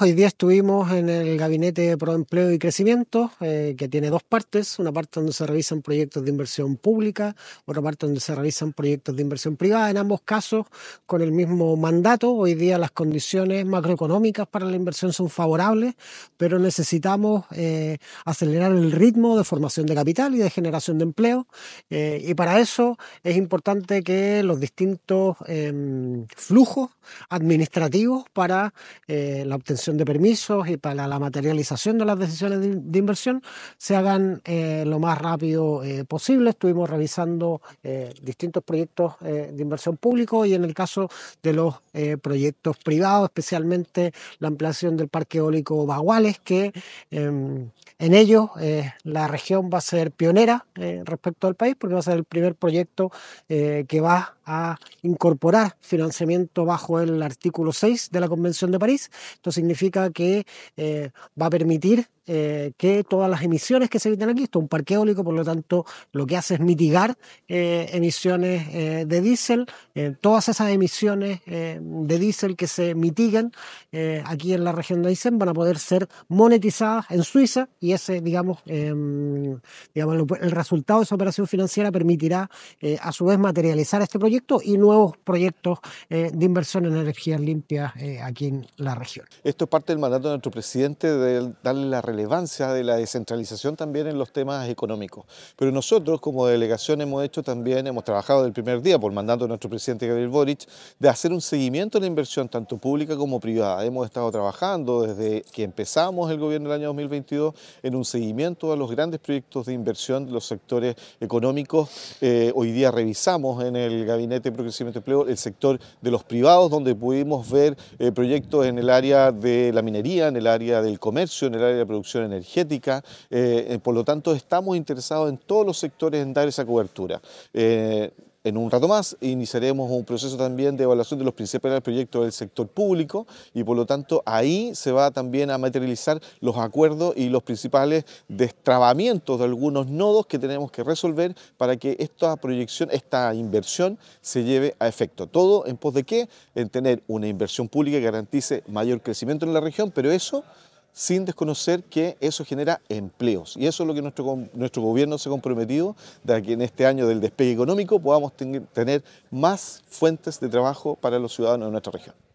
Hoy día estuvimos en el Gabinete Pro Empleo y Crecimiento, eh, que tiene dos partes, una parte donde se revisan proyectos de inversión pública, otra parte donde se revisan proyectos de inversión privada, en ambos casos con el mismo mandato. Hoy día las condiciones macroeconómicas para la inversión son favorables, pero necesitamos eh, acelerar el ritmo de formación de capital y de generación de empleo. Eh, y para eso es importante que los distintos em, flujos administrativos para la obtención de permisos y para la materialización de las decisiones de, inversión se hagan eh, lo más rápido eh, posible. Estuvimos revisando eh, distintos proyectos de inversión público y en el caso de los proyectos privados, especialmente la ampliación del parque eólico Baguales, que em, en ello la región va a ser pionera respecto al país porque va a ser el primer proyecto que va a incorporar financiamiento bajo el artículo 6 de la Convención de París. Esto significa que eh, va a permitir eh, que todas las emisiones que se evitan aquí. Esto es un parque eólico, por lo tanto, lo que hace es mitigar eh, emisiones eh, de diésel. todas esas emisiones de diésel que se mitigan aquí en la región de Aysén van a poder ser monetizadas en Suiza y ese, digamos, em, digamos el resultado de esa operación financiera permitirá a su vez materializar este proyecto y nuevos proyectos de inversión en energías limpias aquí en la región. Esto es parte del mandato de nuestro presidente de darle la realidad relevancia de la descentralización también en los temas económicos. Pero nosotros como delegación hemos hecho también, hemos trabajado del primer día por mandato de nuestro presidente Gabriel Boric, de hacer un seguimiento de la inversión tanto pública como privada. Hemos estado trabajando desde que empezamos el gobierno del año 2022 en un seguimiento a los grandes proyectos de inversión de los sectores económicos. Eh, hoy día revisamos en el Gabinete de y Empleo el sector de los privados, donde pudimos ver eh, proyectos en el área de la minería, en el área del comercio, en el área de la producción energética. Eh, eh, por lo tanto, estamos interesados en todos los sectores en dar esa cobertura. Eh, en un rato más iniciaremos un proceso también de evaluación de los principales proyectos del sector público y por lo tanto ahí se va también a materializar los acuerdos y los principales destrabamientos de algunos nodos que tenemos que resolver para que esta proyección, esta inversión se lleve a efecto. Todo en pos de qué? En tener una inversión pública que garantice mayor crecimiento en la región, pero eso sin desconocer que eso genera empleos. Y eso es lo que nuestro, nuestro gobierno se ha comprometido, de que en este año del despegue económico podamos tener más fuentes de trabajo para los ciudadanos de nuestra región.